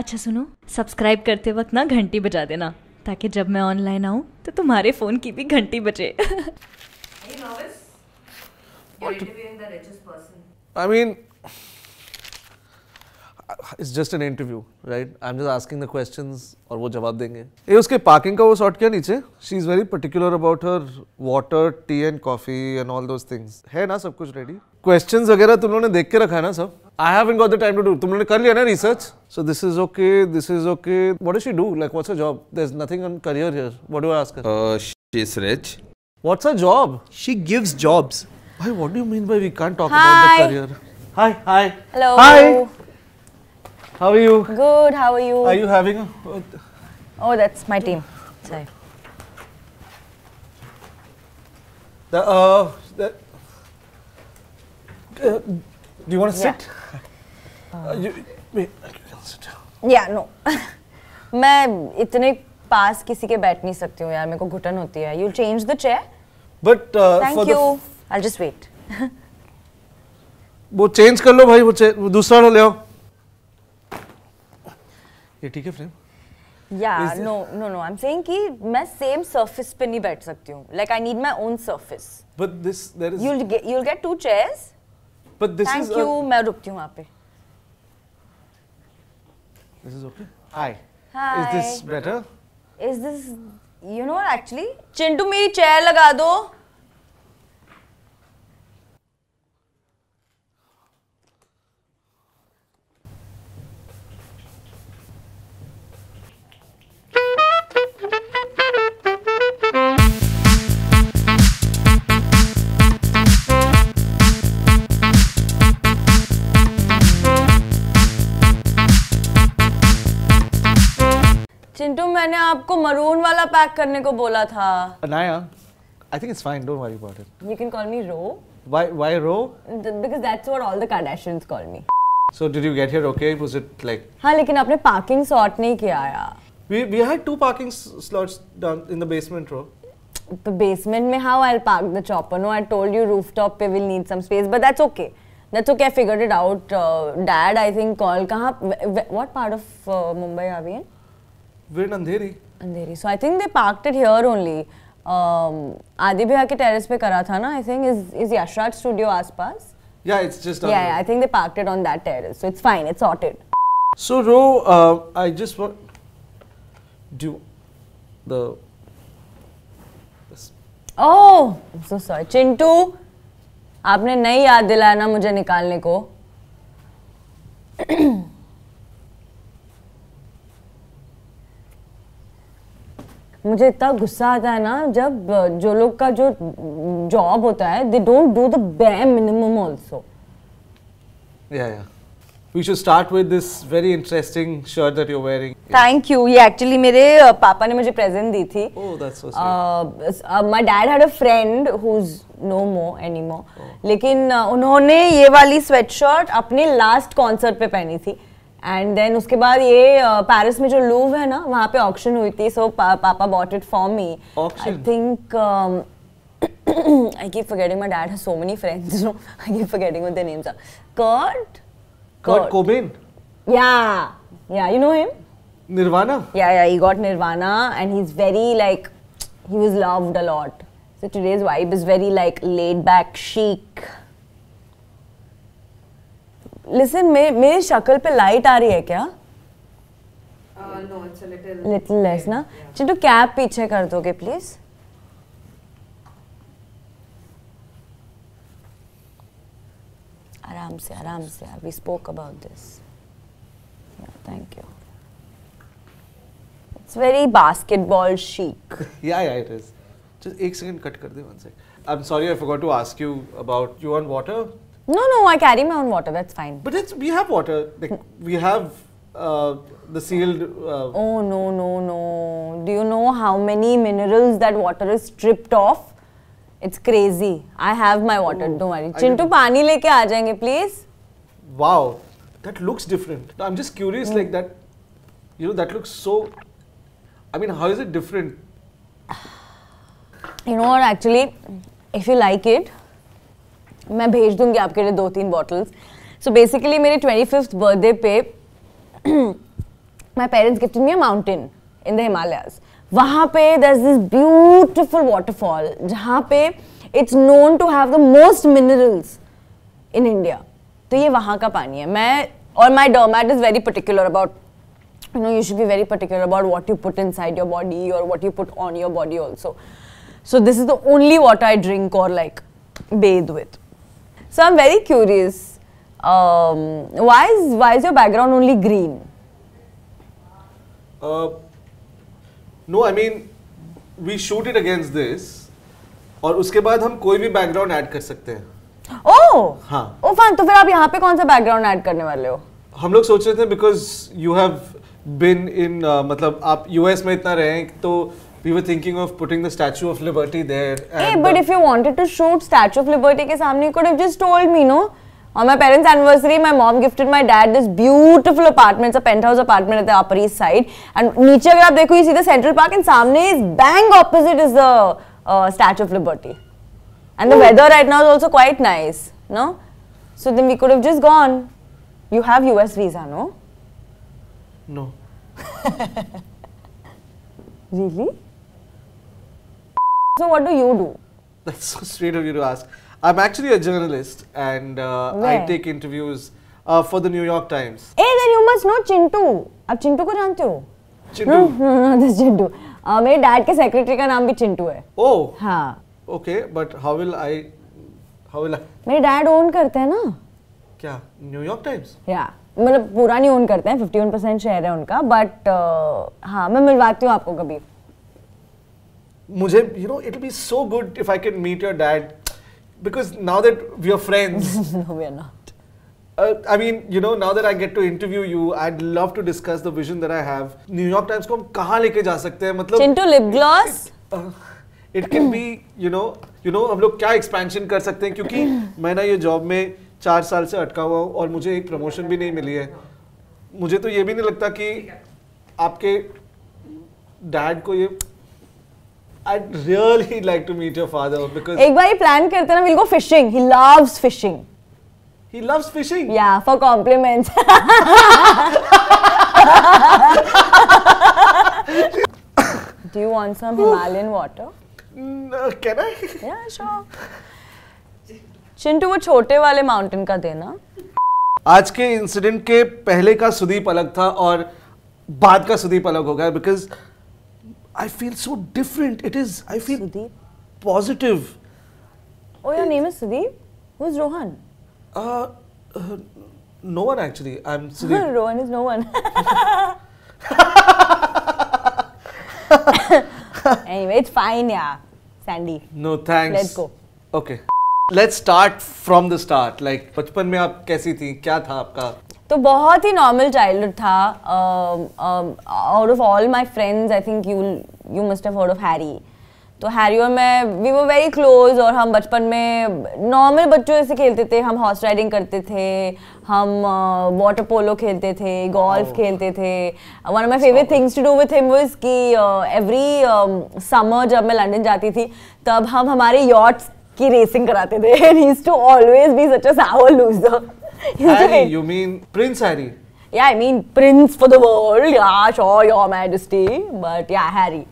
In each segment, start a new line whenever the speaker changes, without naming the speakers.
अच्छा सुनो सब्सक्राइब करते वक्त ना घंटी बजा देना ताकि जब मैं ऑनलाइन आऊँ तो तुम्हारे फ़ोन की भी घंटी बजे
I mean, it's just an interview, right? I'm just asking the questions और वो जवाब देंगे ये उसके पार्किंग का वो सॉर्ट किया नीचे she is very particular about her water tea and coffee and all those things है ना सब कुछ रेडी क्वेश्चंस वगैरह तुम लोगों ने देख के रखा है ना सब I have got the time to do तुम लोगों ने कर लिया ना research so this is okay this is okay what does she do like what's a job there is nothing on career here what do I ask her she is rich what's a job she gives jobs भाई what do you mean by we can't talk about the career hi hi hello hi how are you good
how are you are you
having oh that's my team sorry Sorry. The, uh, Uh, do you want to sit? Yeah. Uh, you, wait, you sit
yeah, no. मैं इतने पास किसी के बैठ नहीं सकती हूँ यार मेरे को घुटन होती है you change the chair
but thank you I just wait वो चेंज कर लो भाई वो, वो दूसरा ले आओ ये ठीक है frame
yeah no no no I am saying कि मैं सेम सरफेस पे नहीं बैठ सकती हूँ like I need my own surface
but this there is you will
get you will get two chairs
but this is you
मैं रुकती हूं वहां पे
this is okay hi is this better
is this you know actually Chintu मेरी chair लगा दो आपको maroon वाला पैक करने को बोला था
Anaya I think it's fine don't worry about it
you can call me Ro why why Ro because that's what all the Kardashians call me
so did you get here okay was it like
हां लेकिन आपने parking sort नहीं किया यार
we we had two parking slots done in the basement Ro
the basement में how I will park the chopper no I told you rooftop पे will need some space but that's okay That's okay. I figured it out. Uh, Dad, I think call. Kaha, wh- wh- what part of uh, Mumbai
are
Andheri so I think they parked it here only Adi भैया के terrace पे करा था ना I think is is Yashraj studio आसपास
yeah it's just yeah I
think they parked it on that terrace so it's fine it's sorted
so Ro I just want do the
oh so sorry Chintu आपने नई याद दिलाया ना मुझे निकालने को मुझे इतना गुस्सा आता है ना जब जो लोग का जो जॉब होता है they don't do the bare minimum
also yeah yeah we should start with this very interesting shirt that you are wearing thank
you ये एक्चुअली मेरे पापा ने मुझे प्रेजेंट दी थी oh that's so sweet my dad had a friend who is no more anymore लेकिन uh, उन्होंने ये वाली स्वेटशर्ट अपने लास्ट कॉन्सर्ट पे पहनी थी एंड देन उसके बाद ये पेरिस में जो लूव है ना वहाँ पे ऑक्शन हुई थी सो पापा bought it for me I think I keep forgetting my dad has so many friends no I keep forgetting what the names are Kurt Kurt Cobain yeah yeah you know him Nirvana yeah yeah he got Nirvana and he is very like he was loved a lot so today's vibe is very like laid back chic listen मे मेरे शक्ल पे light आ रही है क्या
little uh, less
ना Chintu cap पीछे कर दोगे प्लीज आराम से आराम से we spoke about this thank you it's very basketball chic
yeah yeah it is just एक सेकंड कट कर दे one second I am sorry I forgot to ask you about you want water
No, no, I carry my own water. That's fine.
But it's we have water. Like we have uh, the sealed. Uh,
oh no no no! Do you know how many minerals that water is stripped off? It's crazy. I have my water. Oh, don't worry. Chintu, pani leke aa please.
Wow, that looks different. I'm just curious, mm. like that. You know, that looks so. I mean, how is it different?
You know what? Actually, if you like it, मैं भेज दूंगी आपके लिए दो तीन bottles so basically मेरे twenty fifth birthday पे my parents gift me a mountain in the Himalayas वहाँ पे दस दिस ब्यूटिफुल वाटरफॉल जहाँ पे it's known to have the most minerals in India तो ये वहाँ का पानी है मैं और my dermat is very particular about no you should be very particular about what you put inside your body और what you put on your body also so this is the only what I drink और like bathe with So I'm very curious. Um, why is why is your background only green?
Uh, no, I mean we shoot it against this, और उसके बाद हम कोई भी background add कर सकते हैं. Oh. हाँ.
Oh fun. तो फिर आप यहाँ पे कौन सा background add करने वाले हो?
हम लोग सोच रहे थे because you have been in uh, मतलब आप US में इतना रहे हैं तो we were thinking of putting the Statue of Liberty there. Hey, but the,
uh, if you wanted to shoot Statue of Liberty ke samne, you could have just told me, no? On my parents' anniversary, my mom gifted my dad this beautiful apartment, it's a penthouse apartment at the Upper East Side. And niche agar aap dekho, you see the Central Park and samne is bang opposite is the uh, Statue of Liberty. And the Ooh. weather right now is also quite nice, no? So then we could have just gone. You have US visa, no?
No. really? So what do you do? That's so sweet of you to ask. I'm actually a journalist and uh, I take interviews uh, for the New York Times.
Hey, then you must know Chintu. आप चिंटू को जानते हो? Chintu. This Chintu. मेरे dad के secretary का नाम भी चिंटू है. Oh. हाँ.
Okay, but how will I? How will I?
मेरे डैड ओन करते हैं ना.
क्या? New York Times?
या. मतलब पूरा नहीं ओन करते हैं 51 परसेंट शेयर है उनका बट uh, हाँ मैं मिलवाती हूँ आपको कभी
मुझे you know it be so good if I can meet your dad because now that we are friends no we are not Uh, I mean, you know, now that I get to interview you, I'd love to discuss the vision that I have. New को हम कहाँ लेके जा सकते हैं मतलब Chintu
lip gloss
it can be you know you know हम लोग क्या एक्सपेंशन कर सकते हैं क्योंकि मैं ना ये जॉब में चार साल से अटका हुआ हूँ और मुझे एक प्रमोशन भी नहीं मिली है मुझे तो ये भी नहीं लगता कि आपके डैड को ये I'd really like to meet your father because एक बार
ये plan करते हैं ना we'll go fishing. He loves fishing. He loves fishing. Yeah, for compliments. Do you want some Himalayan water?
No, can I? Yeah, sure.
Chintu वो छोटे वाले
mountain का देना आज के इंसिडेंट के पहले का सुदीप अलग था और बाद का सुदीप अलग हो गया because I feel so different. It is, I feel Sudeep? positive.
Oh, your it, name is Sudeep? Who's Rohan?
Uh, uh no one actually. I'm Sudeep.
Rohan is no one. anyway, it's fine, yeah. Sandy. No, thanks. Let's go.
Okay. Let's start from the start. Like, में आप कैसी थी
तो बहुत ही normal childhood था out of all my friends I think you you must have heard of Harry तो Harry और मैं वी वो वेरी क्लोज और हम बचपन में नॉर्मल बच्चों ऐसे खेलते थे हम हॉर्स राइडिंग करते थे हम वाटर uh, पोलो खेलते थे गोल्फ oh. खेलते थे one of my favourite things to do with him was कि एवरी uh, समर um, जब मैं लंदन जाती थी तब हम हमारे यॉट्स की रेसिंग कराते थे and to always be such a sour loser
Harry, you mean Prince Harry?
Yeah, I mean Prince for the world. Yeah, sure, Your Majesty. But yeah, Harry.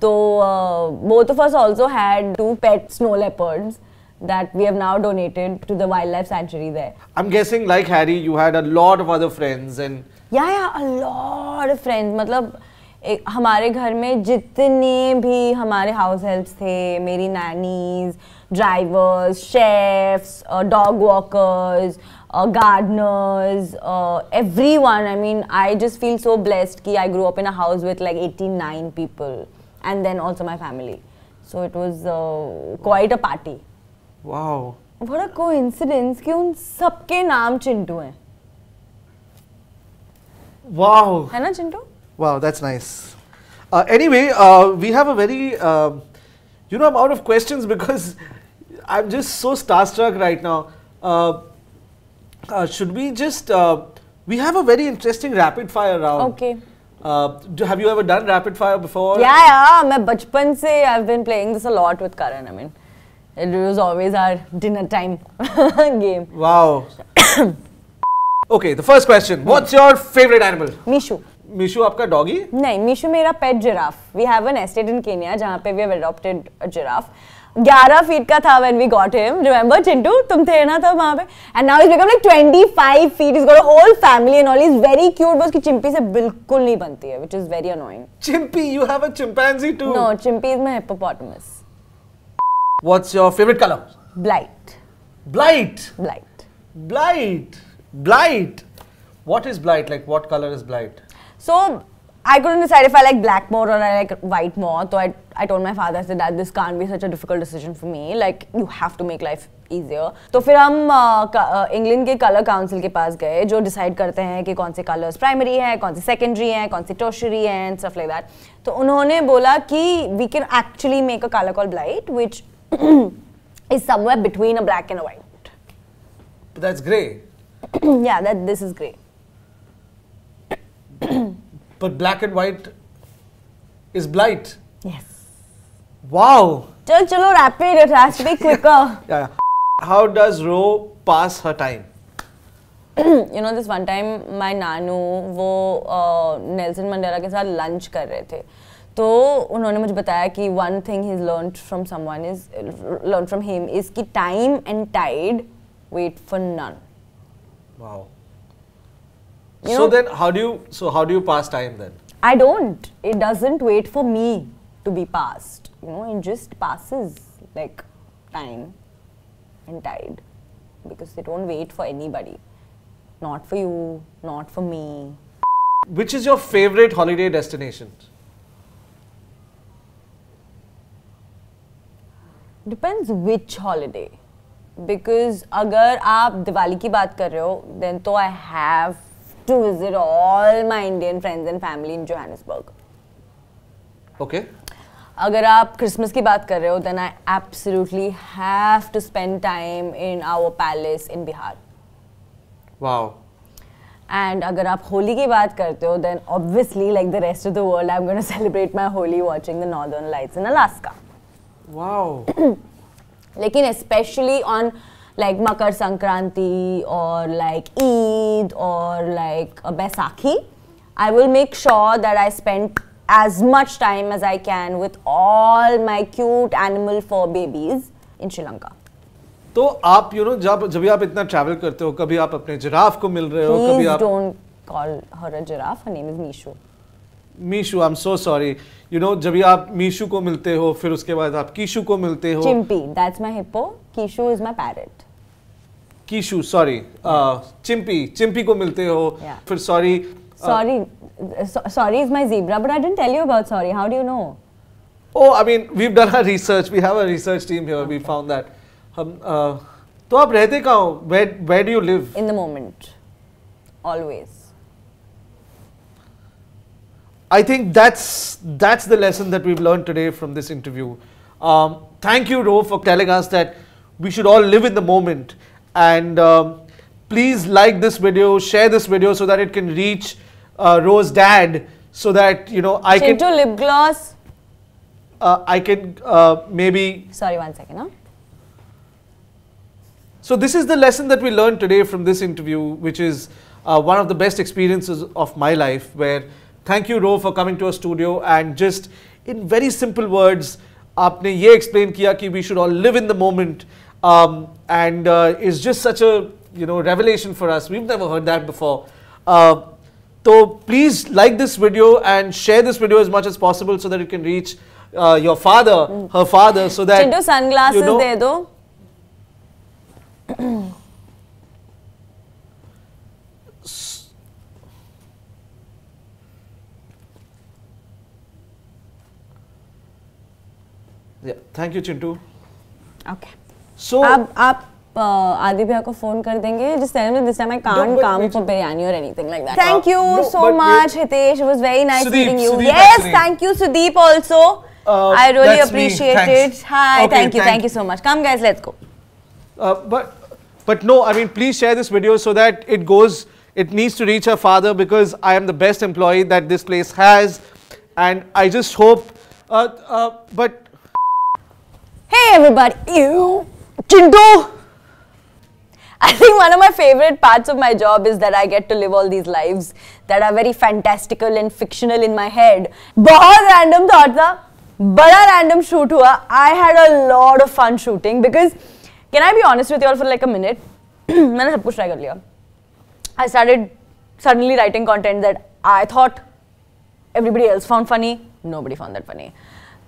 So uh, both of us also had two pet snow leopards that we have now donated to the wildlife sanctuary
there. I'm guessing like Harry, you had a lot of other friends and
yeah, yeah, a lot of friends. मतलब एक हमारे घर में जितने भी हमारे house helps थे मेरी uh, gardeners, uh, everyone. I mean, I just feel so blessed that I grew up in a house with like 89 people and then also my family. So it was uh, quite a party. Wow. What a coincidence कि उन सबके नाम चिंटू हैं.
Wow. है ना Chintu. Wow, that's nice. Uh, anyway, uh, we have a very, uh, you know, I'm out of questions because I'm just so starstruck right now. Uh, uh, should we just? Uh, we have a very interesting rapid fire round. Okay. Uh, do, have you ever done rapid fire before? Yeah,
yeah. मैं बचपन i I've been playing this a lot with Karan. I mean, it was always our dinner time game.
Wow. okay, the first question. What's your favorite animal? Mishu. Mishu आपका doggy?
नहीं, Mishu मेरा pet giraffe. We have an estate in Kenya जहाँ पे we have adopted a giraffe. ग्यारह feet का था when we got him remember Chintu तुम थे ना तब वहां पे and now is become like twenty five feet is got whole family and all is very cute बस की चिंपी से बिल्कुल नहीं बनती है which is very annoying Chimpi you have a chimpanzee too no Chimpi is my hippopotamus
What's your favorite color? Blight. Blight. Blight. Blight. Blight. what is blight like what color is blight so
i couldn't decide if i like black more or i like white more so i I told my father से that this can be such a difficult decision for me like you have to make life easier तो फिर हम England uh, uh, के colour council के पास गए जो decide करते हैं कि कौन से कलर्स प्राइमरी हैं कौन से सेकेंडरी हैं कौन से टोशरी हैं एंड स्टफ लाइक दैट तो उन्होंने बोला कि we can actually make a colour call blight which is somewhere between a black and white That's grey. yeah, that this is grey.
but black and white is blight. Yes. Wow.
चल चलो rapid it has to be quicker.
yeah, yeah. How does Ro pass her time?
You know this one time my नानू वो Nelson uh, के साथ lunch कर रहे थे तो उन्होंने मुझे बताया कि one thing he learn from someone is learn from him is कि time and tide wait for none so then
how do so how do pass time then
I don't it doesn't wait for me to be passed you know, it just passes like time and tide because they don't wait for anybody.
Not for you, not for me. Which is your favorite holiday destination?
Depends which holiday. Because agar आप दिवाली की बात कर then to I have to visit all my Indian friends and family in Johannesburg. Okay. अगर आप Christmas की बात कर रहे हो then I absolutely have to spend time in our palace in Bihar wow and अगर आप होली की बात करते हो then obviously like the rest of the world I am gonna celebrate my Holi watching the northern lights in Alaska wow लेकिन specially on like Makar Sankranti और like Eid और like Baisakhi I will make sure that I spend as much time as I can with all my cute animal fur babies in Sri Lanka.
तो आप you you no know, जब जब भी आप इतना travel करते हो कभी आप अपने जिराफ को मिल रहे हो Please कभी आप
don't call her a giraffe her name is Mishu
Mishu I am so sorry you know जब भी आप मीशू को मिलते हो फिर उसके बाद आप कीशू को मिलते हो Chimpi
that's my hippo Kishu is my parrot
Kishu sorry Chimpi Chimpi को मिलते हो yeah. फिर sorry Oh.
Sorry, uh, so, sorry is my zebra, but I didn't tell you about sorry. How do you know?
Oh, I mean, we've done our research. We have a research team here. Okay. We found that. Um, uh, where, where do you live? In the moment. Always. I think that's that's the lesson that we've learned today from this interview. Um, thank you, Ro, for telling us that we should all live in the moment. And um, please like this video, share this video so that it can reach uh, Rose dad so that you know I can. can
uh, lip gloss.
Uh, I can uh, maybe.
Sorry, one second.
So this is the lesson that we learned today from this interview, which is uh, one of the best experiences of my life. Where thank you, Ro, for coming to our studio and just in very simple words, आपने ये explain किया कि we should all live in the moment, um, and uh, it's just such a you know revelation for us. We've never heard that before. Uh, so please like this video and share this video as much as possible so that it can reach uh, your father, mm. her father, so that. Chittu, sunglasses you know, de do. yeah, thank you, Chintu.
Okay. So, आप आदि भैया को phone कर देंगे जिस तरह में this time I कान काम फॉर
बिरयानी और anything like
that thank you so much Hitesh it was very nice meeting you yes thank you Sudeep also
I really appreciate it hi thank you thank
you so much come guys let's go
but but no I mean please share this video so that it goes it needs to reach her father because I am the best employee that this place has and I just hope but Hey everybody! You, Chindo. I think one
of my favorite parts of my job is that I get to live all these lives that are very fantastical and fictional in my head. बहुत random thought था बड़ा random shoot hua. I had a lot of fun shooting because can I be honest with you all for like a minute मैंने सब कुछ try कर लिया I started suddenly writing content that I thought everybody else found funny nobody found that funny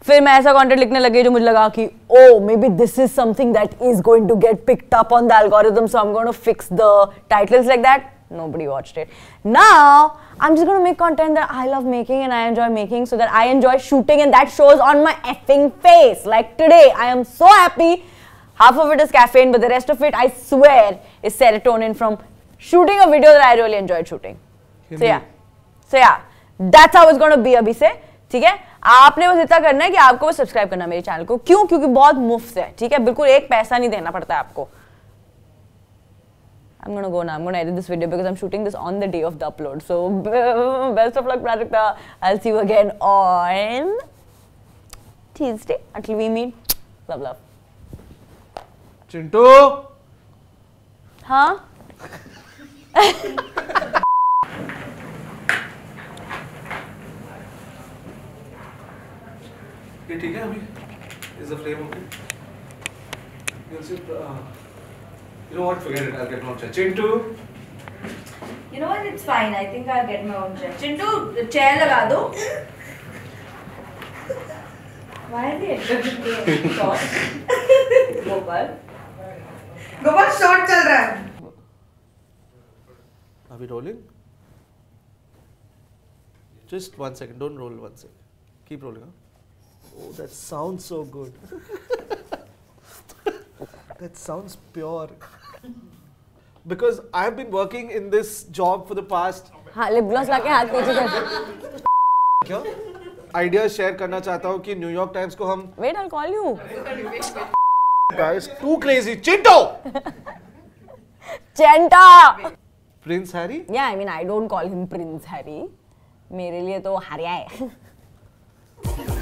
फिर मैं ऐसा content लिखने लगी जो मुझे लगा कि oh maybe this is something that is going to get picked up on the algorithm so I am going to fix the titles like that nobody watched it now i'm just going to make content that i love making and i enjoy making so that i enjoy shooting and that shows on my effing face like today i am so happy half of it is caffeine but the rest of it i swear is serotonin from shooting a video that i really enjoyed shooting so yeah so yeah that's how it's going to be abhi se theek hai आपने बस इतना करना है कि आपको बस subscribe करना मेरे चैनल को क्यों क्योंकि बहुत मुफ्त है ठीक है बिल्कुल एक पैसा नहीं देना पड़ता है आपको I'm gonna go now. I'm gonna edit this video because I'm shooting this on the day of the upload. So best of luck, Pratikta. I'll see you again on Tuesday. Until we meet,
love, love. Chintu. Huh? ये ठीक है अभी is the frame okay you'll see uh, you know what forget it i'll get my own chair chintu you
know what it's fine i think i'll get my own chair chintu the chair laga do why is he entering short gopal gopal short chal raha hai
are we rolling just one second don't roll one second keep rolling huh? oh, that sounds so good. that sounds pure. because I've been working in this job for the past.
हाँ lip gloss लाके हाथ पीछे कर.
क्या? Idea share करना चाहता हूँ कि न्यूयॉर्क टाइम्स को हम. Wait, I'll call you. Guys, too crazy. Chinto.
Chenta. Prince Harry? Yeah, I mean I don't call him Prince Harry. मेरे लिए तो हरिया है.